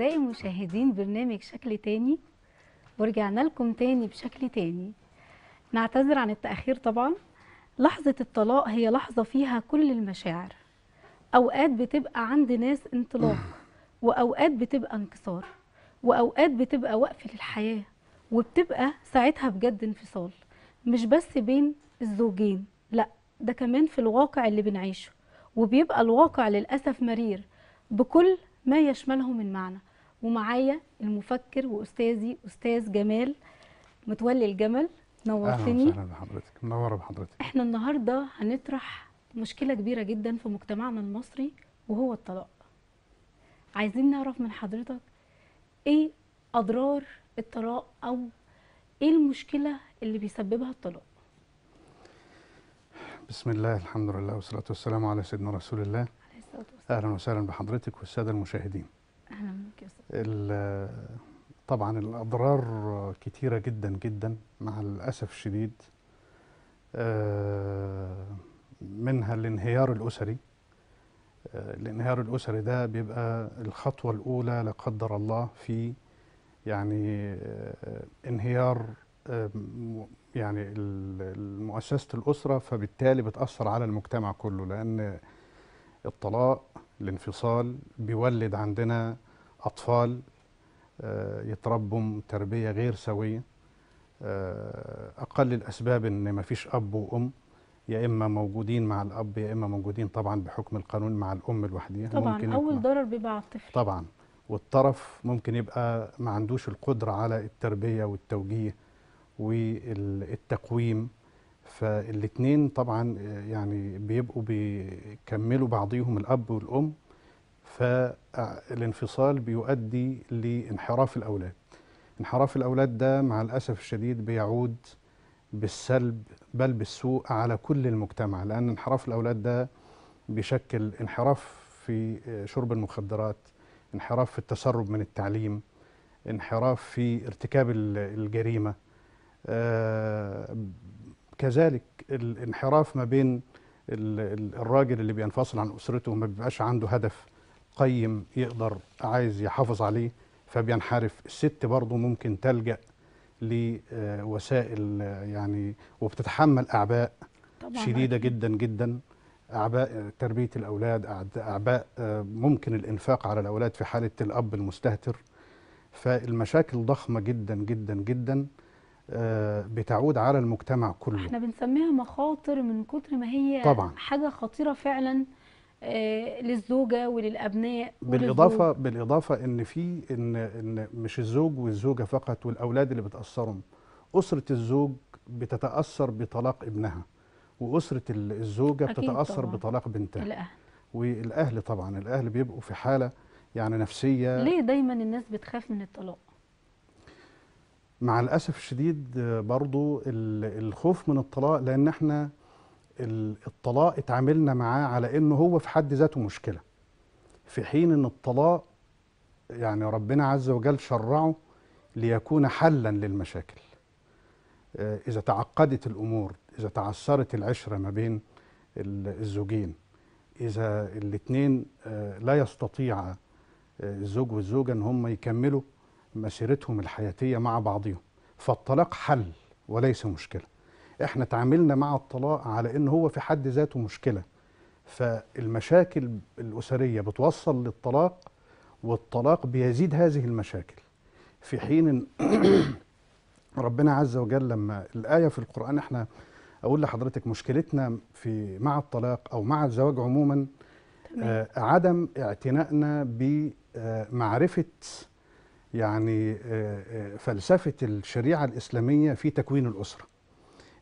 أعزائي مشاهدين برنامج شكل تاني ورجعنا لكم تاني بشكل تاني نعتذر عن التأخير طبعا لحظة الطلاق هي لحظة فيها كل المشاعر أوقات بتبقى عند ناس انطلاق وأوقات بتبقى انكسار وأوقات بتبقى وقف للحياة وبتبقى ساعتها بجد انفصال مش بس بين الزوجين لا ده كمان في الواقع اللي بنعيشه وبيبقى الواقع للأسف مرير بكل ما يشمله من معنى ومعايا المفكر واستاذي استاذ جمال متولي الجمل نورتني اهلا وسهلا بحضرتك منوره بحضرتك احنا النهارده هنطرح مشكله كبيره جدا في مجتمعنا المصري وهو الطلاق عايزين نعرف من حضرتك ايه اضرار الطلاق او ايه المشكله اللي بيسببها الطلاق بسم الله الحمد لله والصلاه والسلام على سيدنا رسول الله عليه الصلاه والسلام اهلا وسهلا بحضرتك والساده المشاهدين اهلا بك طبعا الاضرار كتيره جدا جدا مع الاسف الشديد آه، منها الانهيار الاسري آه، الانهيار الاسري ده بيبقى الخطوه الاولى لا قدر الله في يعني آه، انهيار يعني مؤسسه الاسره فبالتالي بتاثر على المجتمع كله لان الطلاق الانفصال بيولد عندنا أطفال آه، يتربوا تربية غير سوية آه، أقل الأسباب إن ما فيش أب وأم يا إما موجودين مع الأب يا إما موجودين طبعا بحكم القانون مع الأم لوحدها طبعا ممكن أول ضرر بيبقى على الطفل طبعا والطرف ممكن يبقى ما عندوش القدرة على التربية والتوجيه والتقويم فالاثنين طبعا آه، يعني بيبقوا بيكملوا بعضيهم الاب والام فالانفصال بيؤدي لانحراف الأولاد انحراف الأولاد ده مع الأسف الشديد بيعود بالسلب بل بالسوء على كل المجتمع لأن انحراف الأولاد ده بيشكل انحراف في شرب المخدرات انحراف في التسرب من التعليم انحراف في ارتكاب الجريمة آه، كذلك الانحراف ما بين الراجل اللي بينفصل عن أسرته وما بيبقاش عنده هدف قيم يقدر عايز يحافظ عليه فبينحرف الست برضه ممكن تلجأ لوسائل يعني وبتتحمل أعباء طبعا شديدة جدا جدا أعباء تربية الأولاد أعباء آه، ممكن الإنفاق على الأولاد في حالة الأب المستهتر فالمشاكل ضخمة جدا جدا جدا آه، بتعود على المجتمع كله احنا بنسميها مخاطر من كتر ما هي طبعا. حاجة خطيرة فعلا آه، للزوجه وللابناء بالاضافه وللزوج. بالاضافه ان في ان ان مش الزوج والزوجه فقط والاولاد اللي بتاثرهم اسره الزوج بتتاثر بطلاق ابنها واسره الزوجه بتتاثر طبعا. بطلاق بنتها الأهل. والاهل طبعا الاهل بيبقوا في حاله يعني نفسيه ليه دايما الناس بتخاف من الطلاق مع الاسف الشديد آه، برضو الخوف من الطلاق لان احنا الطلاق اتعاملنا معاه على انه هو في حد ذاته مشكله في حين ان الطلاق يعني ربنا عز وجل شرعه ليكون حلا للمشاكل آه، اذا تعقدت الامور اذا تعثرت العشره ما بين الزوجين اذا الاثنين آه، لا يستطيع آه، الزوج والزوجه ان هم يكملوا مسيرتهم الحياتيه مع بعضهم فالطلاق حل وليس مشكله احنا تعاملنا مع الطلاق على ان هو في حد ذاته مشكله فالمشاكل الاسريه بتوصل للطلاق والطلاق بيزيد هذه المشاكل في حين إن ربنا عز وجل لما الايه في القران احنا اقول لحضرتك مشكلتنا في مع الطلاق او مع الزواج عموما آه عدم اعتنائنا بمعرفه يعني آه،, آه فلسفه الشريعه الاسلاميه في تكوين الاسره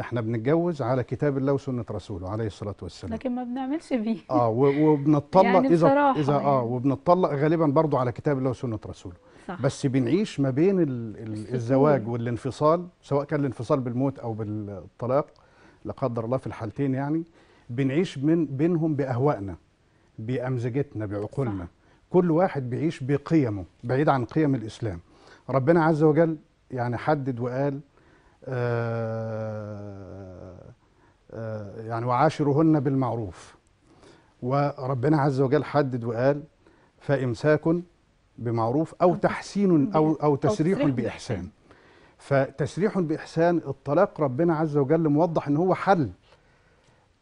احنا بنتجوز على كتاب الله وسنه رسوله عليه الصلاه والسلام لكن ما بنعملش بيه اه وبنطلق يعني اذا اذا يعني. اه وبنطلق غالبا برضه على كتاب الله وسنه رسوله صح. بس بنعيش ما بين ال ال الزواج والانفصال سواء كان الانفصال بالموت او بالطلاق لا قدر الله في الحالتين يعني بنعيش من بينهم باهوائنا بامزجتنا بعقولنا صح. كل واحد بيعيش بقيمه بعيد عن قيم الاسلام ربنا عز وجل يعني حدد وقال آه، آه، يعني وعاشرهن بالمعروف وربنا عز وجل حدد وقال فإمساك بمعروف أو تحسين أو, أو تسريح بإحسان فتسريح بإحسان الطلاق ربنا عز وجل موضح إن هو حل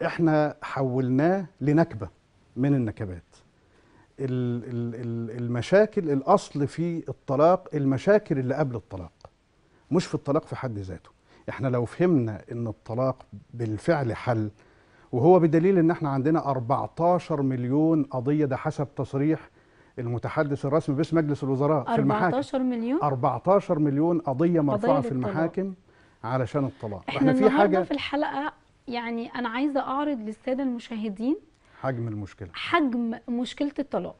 إحنا حولناه لنكبة من النكبات المشاكل الأصل في الطلاق المشاكل اللي قبل الطلاق مش في الطلاق في حد ذاته احنا لو فهمنا ان الطلاق بالفعل حل وهو بدليل ان احنا عندنا 14 مليون قضيه ده حسب تصريح المتحدث الرسمي باسم مجلس الوزراء في المحاكم 14 مليون 14 مليون قضيه مرفوعه في المحاكم علشان الطلاق احنا, احنا في حاجه في الحلقه يعني انا عايزه اعرض للساده المشاهدين حجم المشكله حجم مشكله الطلاق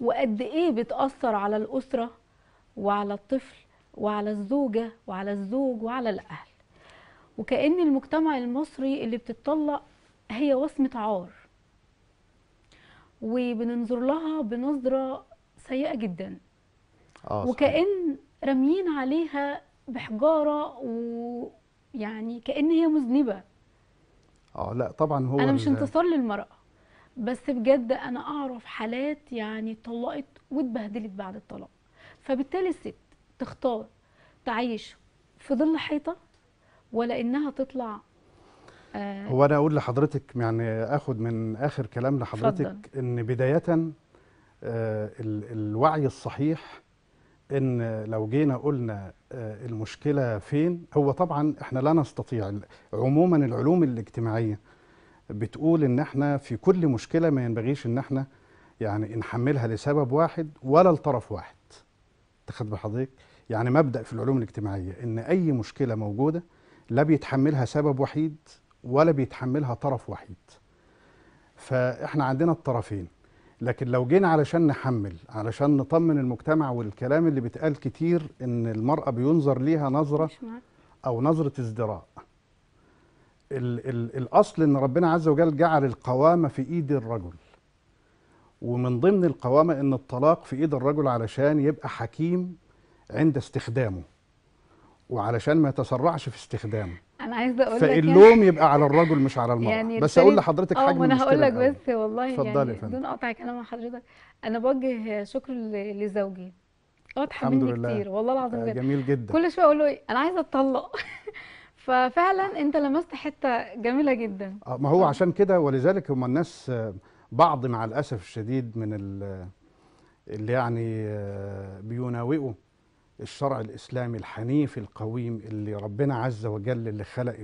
وقد ايه بتاثر على الاسره وعلى الطفل وعلى الزوجة وعلى الزوج وعلى الأهل وكأن المجتمع المصري اللي بتطلق هي وصمة عار وبننظر لها بنظرة سيئة جدا آه وكأن راميين عليها بحجارة ويعني كأن هي مذنبة اه لا طبعا هو أنا مش انتصار للمرأة بس بجد أنا أعرف حالات يعني طلقت واتبهدلت بعد الطلاق فبالتالي الست تختار تعيش في ظل حيطه ولا انها تطلع آه هو انا اقول لحضرتك يعني اخد من اخر كلام لحضرتك فضل. ان بدايه آه الوعي الصحيح ان لو جينا قلنا آه المشكله فين هو طبعا احنا لا نستطيع عموما العلوم الاجتماعيه بتقول ان احنا في كل مشكله ما ينبغيش ان احنا يعني نحملها لسبب واحد ولا لطرف واحد تاخد بحضرتك يعني مبدأ في العلوم الاجتماعية إن أي مشكلة موجودة لا بيتحملها سبب وحيد ولا بيتحملها طرف وحيد فإحنا عندنا الطرفين لكن لو جينا علشان نحمل علشان نطمن المجتمع والكلام اللي بيتقال كتير إن المرأة بينظر ليها نظرة أو نظرة ازدراء الـ الـ الأصل إن ربنا عز وجل جعل القوامة في إيد الرجل ومن ضمن القوامة إن الطلاق في إيد الرجل علشان يبقى حكيم عند استخدامه وعلشان ما يتسرعش في استخدامه انا عايزه اقول لك فاللوم يعني يبقى على الرجل مش على المراه يعني بس اقول لحضرتك آه، حاجه اه انا هقول لك بس والله يعني بدون اقطعك انا مع حضرتك انا بوجه شكر لزوجي واضحه مني لله. كتير والله العظيم آه جميل جدا كل شويه اقول له إيه، انا عايزه اتطلق ففعلا انت لمست حته جميله جدا آه ما هو آه. عشان كده ولذلك هم الناس آه، بعض مع الاسف الشديد من اللي يعني بيناوئوا الشرع الإسلامي الحنيف القويم اللي ربنا عز وجل اللي خلق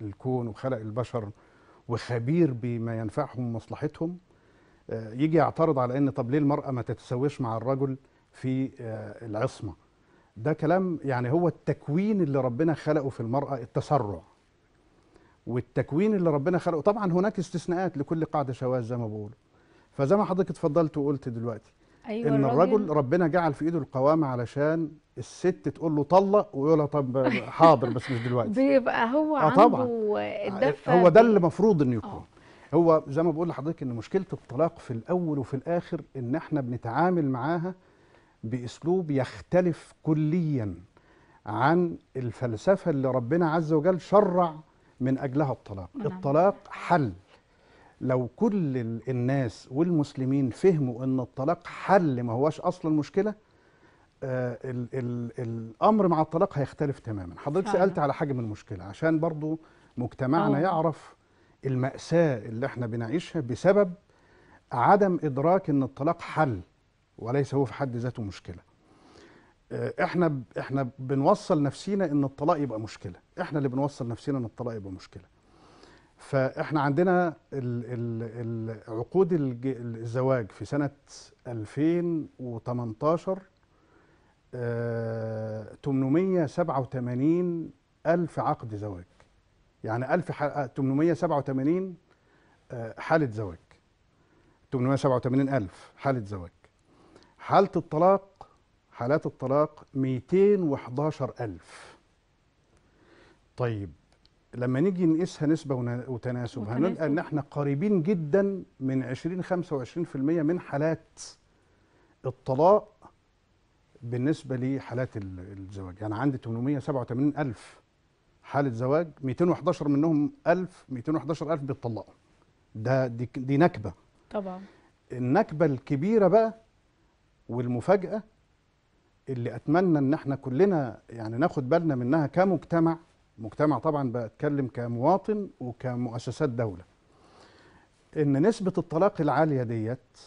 الكون وخلق البشر وخبير بما ينفعهم ومصلحتهم آه، يجي يعترض على ان طب ليه المرأة ما تتساويش مع الرجل في آه، العصمة ده كلام يعني هو التكوين اللي ربنا خلقه في المرأة التسرع والتكوين اللي ربنا خلقه طبعا هناك استثناءات لكل قاعدة شواذ زي ما بقول فزي ما حضرتك اتفضلت وقلت دلوقتي أيوة ان الرجل, ربنا جعل في ايده القوامه علشان الست تقول له طلق ويقول لها طب حاضر بس مش دلوقتي بيبقى هو آه طبعا. عنده هو ده اللي المفروض انه يكون أوه. هو زي ما بقول لحضرتك ان مشكله الطلاق في الاول وفي الاخر ان احنا بنتعامل معاها باسلوب يختلف كليا عن الفلسفه اللي ربنا عز وجل شرع من اجلها الطلاق نعم. الطلاق حل لو كل الناس والمسلمين فهموا ان الطلاق حل ما هواش اصل المشكله الـ آه، الـ الامر مع الطلاق هيختلف تماما حضرتك سالت على حجم المشكله عشان برضو مجتمعنا أوه. يعرف الماساه اللي احنا بنعيشها بسبب عدم ادراك ان الطلاق حل وليس هو في حد ذاته مشكله آه، احنا احنا بنوصل نفسينا ان الطلاق يبقى مشكله احنا اللي بنوصل نفسينا ان الطلاق يبقى مشكله فاحنا عندنا عقود الزواج في سنه 2018 887 آه، ألف عقد زواج يعني 1887 آه، آه، حالة زواج 887 ألف حالة زواج حالة الطلاق حالات الطلاق 211 ألف طيب لما نيجي نقيسها نسبة وتناسب, هنلقى ان احنا قريبين جدا من 20 25% من حالات الطلاق بالنسبة لحالات الزواج يعني عندي 887 ألف حالة زواج 211 منهم ألف 211 ألف بيتطلقوا ده دي, دي نكبة طبعا النكبة الكبيرة بقى والمفاجأة اللي أتمنى إن احنا كلنا يعني ناخد بالنا منها كمجتمع مجتمع طبعا بتكلم كمواطن وكمؤسسات دولة ان نسبة الطلاق العالية ديت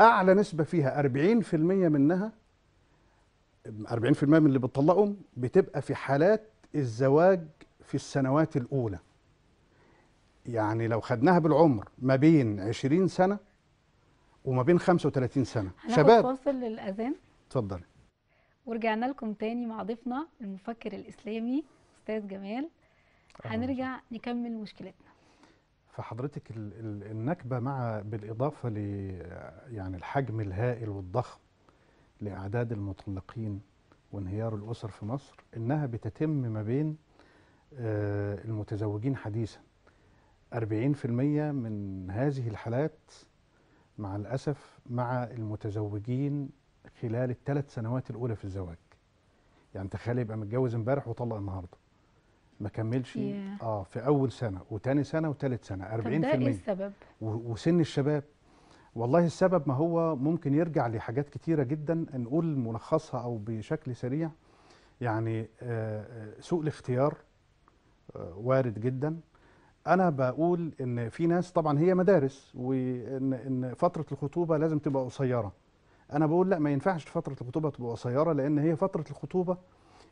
اعلى نسبة فيها 40% منها 40% من اللي بتطلقهم بتبقى في حالات الزواج في السنوات الأولى يعني لو خدناها بالعمر ما بين 20 سنة وما بين 35 سنة شباب هناخد فاصل للأذان تفضلي ورجعنا لكم تاني مع ضيفنا المفكر الإسلامي أستاذ جمال هنرجع نكمل مشكلتنا فحضرتك النكبة مع بالإضافة ل يعني الحجم الهائل والضخم لأعداد المطلقين وانهيار الأسر في مصر إنها بتتم ما بين آه، المتزوجين حديثا 40% من هذه الحالات مع الأسف مع المتزوجين خلال الثلاث سنوات الاولى في الزواج يعني تخيل يبقى متجوز امبارح وطلق النهارده ما كملش yeah. اه في اول سنه وثاني سنه وثالث سنه 40% طب ده ايه السبب وسن الشباب والله السبب ما هو ممكن يرجع لحاجات كتيره جدا نقول ملخصها او بشكل سريع يعني آه, آه، سوء الاختيار آه وارد جدا انا بقول ان في ناس طبعا هي مدارس وان فتره الخطوبه لازم تبقى قصيره انا بقول لا ما ينفعش فتره الخطوبه تبقى قصيره لان هي فتره الخطوبه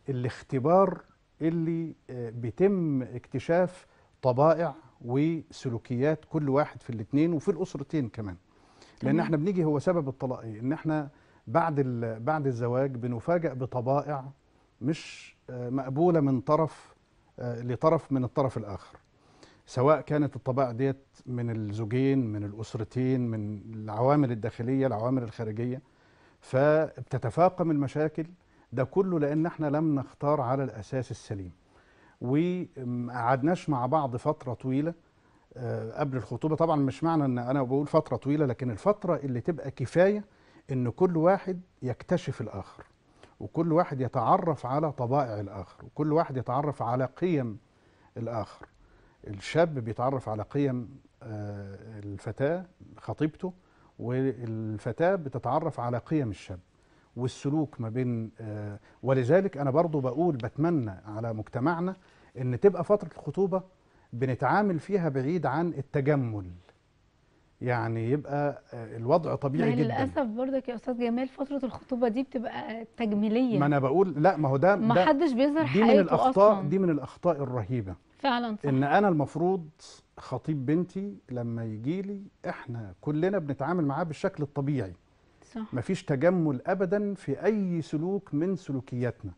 الاختبار اللي آه، بيتم اكتشاف طبائع وسلوكيات كل واحد في الاثنين وفي الاسرتين كمان لان احنا بنيجي هو سبب الطلاق ايه ان احنا بعد بعد الزواج بنفاجئ بطبائع مش آه، مقبوله من طرف آه، لطرف من الطرف الاخر سواء كانت الطبائع ديت من الزوجين من الأسرتين من العوامل الداخلية العوامل الخارجية فبتتفاقم المشاكل ده كله لأن احنا لم نختار على الأساس السليم وقعدناش مع بعض فترة طويلة آه، قبل الخطوبة طبعا مش معنى أن أنا بقول فترة طويلة لكن الفترة اللي تبقى كفاية أن كل واحد يكتشف الآخر وكل واحد يتعرف على طبائع الآخر وكل واحد يتعرف على قيم الآخر الشاب بيتعرف على قيم آه، الفتاة خطيبته والفتاة بتتعرف على قيم الشاب والسلوك ما بين آه، ولذلك أنا برضو بقول بتمنى على مجتمعنا أن تبقى فترة الخطوبة بنتعامل فيها بعيد عن التجمل يعني يبقى آه، الوضع طبيعي يعني جدا للاسف برضك يا استاذ جمال فتره الخطوبه دي بتبقى تجميليه ما انا بقول لا ما هو ده ما حدش بيظهر حقيقته اصلا دي من الاخطاء الرهيبه فعلا صح. ان انا المفروض خطيب بنتي لما يجي لي احنا كلنا بنتعامل معاه بالشكل الطبيعي صح. مفيش تجمل ابدا في اي سلوك من سلوكياتنا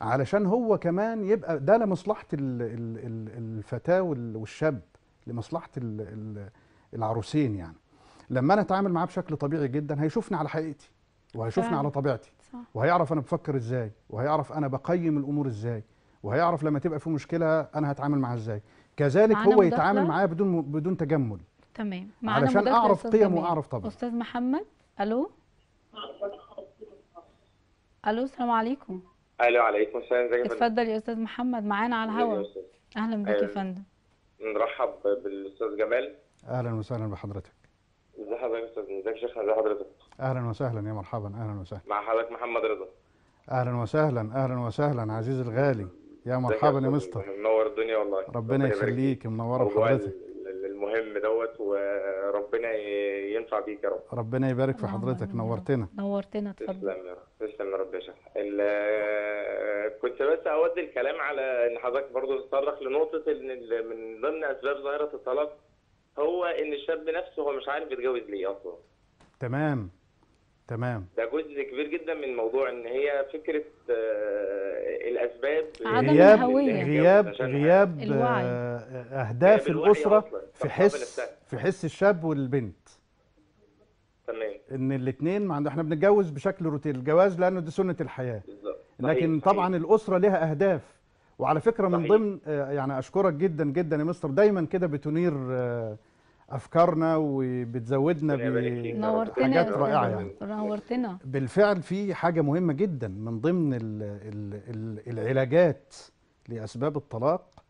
علشان هو كمان يبقى ده لمصلحه الفتاه والشاب لمصلحه العروسين يعني لما انا اتعامل معاه بشكل طبيعي جدا هيشوفني على حقيقتي وهيشوفني على طبيعتي صح. وهيعرف انا بفكر ازاي وهيعرف انا بقيم الامور ازاي وهيعرف لما تبقى في مشكله انا هتعامل معاها ازاي كذلك هو يتعامل معايا بدون بدون تجمل تمام معانا علشان اعرف قيم واعرف طبعا استاذ محمد الو الو السلام عليكم الو عليكم السلام ازيك اتفضل يا استاذ محمد معانا على الهواء اهلا بك يا فندم نرحب بالاستاذ جمال اهلا وسهلا بحضرتك ازي حضرتك يا استاذ ازيك يا شيخ ازي حضرتك اهلا وسهلا يا مرحبا اهلا وسهلا مع حضرتك محمد رضا اهلا وسهلا اهلا وسهلا عزيزي الغالي يا مرحبا يا مستر منور الدنيا والله ربنا يخليك منوره حضرتك المهم دوت وربنا ينفع بيك يا رب ربنا يبارك في حضرتك نورتنا نورتنا اتفضل تسلم يا رب تسلم يا رب يا شيخ كنت بس اودي الكلام على ان حضرتك برضه تتطرق لنقطه ان من ضمن اسباب ظاهره الطلاق هو ان الشاب نفسه هو مش عارف يتجوز ليه اصلا تمام تمام ده جزء كبير جدا من موضوع ان هي فكره آه، الاسباب غياب غياب غياب آه، اهداف الاسره في حس في حس الشاب والبنت تمام ان الاثنين ما احنا بنتجوز بشكل روتين الجواز لانه دي سنه الحياه بالظبط لكن صحيح. طبعا الاسره لها اهداف وعلى فكره صحيح. من ضمن آه، يعني اشكرك جدا جدا يا مستر دايما كده بتنير افكارنا وبتزودنا بحاجات رائعه يعني نورتنا بالفعل في حاجه مهمه جدا من ضمن الـ الـ الـ العلاجات لاسباب الطلاق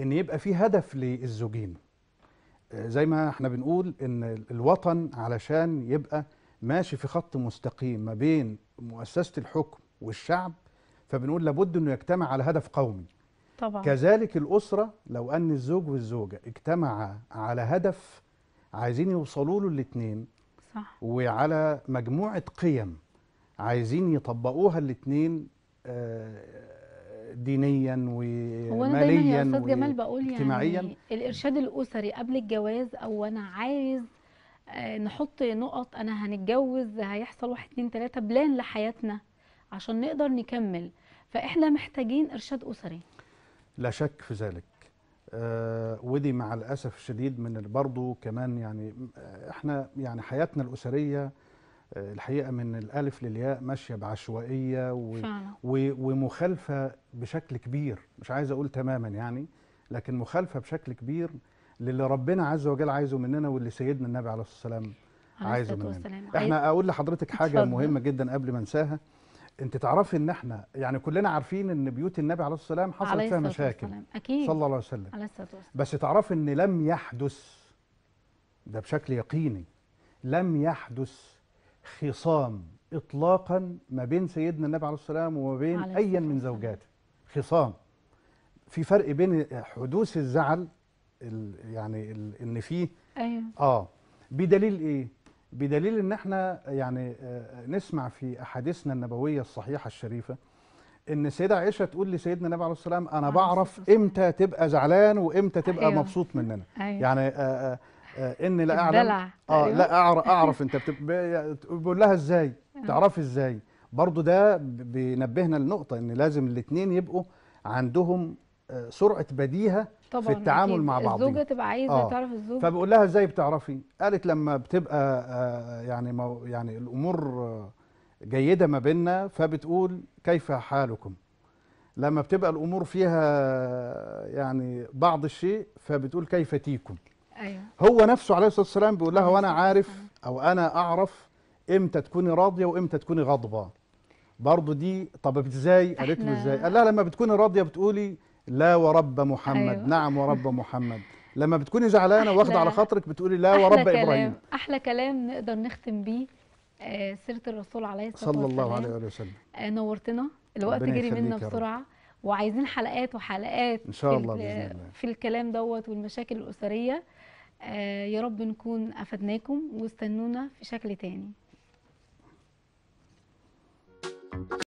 ان يبقى في هدف للزوجين زي ما احنا بنقول ان الوطن علشان يبقى ماشي في خط مستقيم ما بين مؤسسه الحكم والشعب فبنقول لابد انه يجتمع على هدف قومي طبعا. كذلك الأسرة لو أن الزوج والزوجة اجتمعا على هدف عايزين يوصلوا له الاثنين صح. وعلى مجموعة قيم عايزين يطبقوها الاثنين آه، دينيا وماليا يا استاذ جمال بقول يعني الارشاد الاسري قبل الجواز او انا عايز آه، نحط نقط انا هنتجوز هيحصل واحد اتنين تلاته بلان لحياتنا عشان نقدر نكمل فاحنا محتاجين ارشاد اسري لا شك في ذلك آه، ودي مع الأسف الشديد من برضه كمان يعني آه، احنا يعني حياتنا الأسرية آه، الحقيقة من الألف للياء ماشية بعشوائية و و ومخالفة بشكل كبير مش عايز أقول تماما يعني لكن مخالفة بشكل كبير للي ربنا عز وجل عايزه مننا واللي سيدنا النبي عليه الصلاة والسلام عايزه مننا احنا أقول لحضرتك حاجة مهمة جدا قبل ما انساها انت تعرفي ان احنا يعني كلنا عارفين ان بيوت النبي عليه الصلاه والسلام حصلت فيها مشاكل اكيد صلى الله عليه وسلم عليه بس تعرفي ان لم يحدث ده بشكل يقيني لم يحدث خصام اطلاقا ما بين سيدنا النبي عليه الصلاه والسلام وما بين ايا من زوجاته خصام في فرق بين حدوث الزعل يعني ان فيه ايوه اه بدليل ايه بدليل ان احنا يعني آه، نسمع في احاديثنا النبويه الصحيحه الشريفه ان السيده عائشه تقول لسيدنا النبي عليه السلام انا بعرف امتى تبقى زعلان وامتى تبقى أيوه. مبسوط مننا أيوه. يعني آه، آه، ان اني لا اعلم اه أيوه. لا اعرف اعرف انت بتقول لها ازاي تعرفي ازاي برضو ده بينبهنا لنقطه ان لازم الاثنين يبقوا عندهم سرعه بديهه طبعا في التعامل أكيد. مع بعضهم الزوجه تبقى عايزه آه. تعرف الزوج فبقول لها ازاي بتعرفي قالت لما بتبقى آه، يعني يعني الامور آه، جيده ما بيننا فبتقول كيف حالكم لما بتبقى الامور فيها آه، يعني بعض الشيء فبتقول كيف تيكم ايوه هو نفسه عليه الصلاه والسلام بيقول لها وانا عارف او انا اعرف امتى تكوني راضيه وامتى تكوني غاضبه برضه دي طب ازاي قالت له ازاي قال لها لما بتكوني راضيه بتقولي لا ورب محمد أيوة. نعم ورب محمد لما بتكوني زعلانه واخده على خاطرك بتقولي لا ورب كلام ابراهيم احلى كلام نقدر نختم بيه آه، سيره الرسول عليه الصلاه والسلام صلى الله عليه وسلم آه، نورتنا الوقت جري منا بسرعه وعايزين حلقات وحلقات ان شاء الله باذن الله في الكلام دوت والمشاكل الاسريه آه، يا رب نكون افدناكم واستنونا في شكل تاني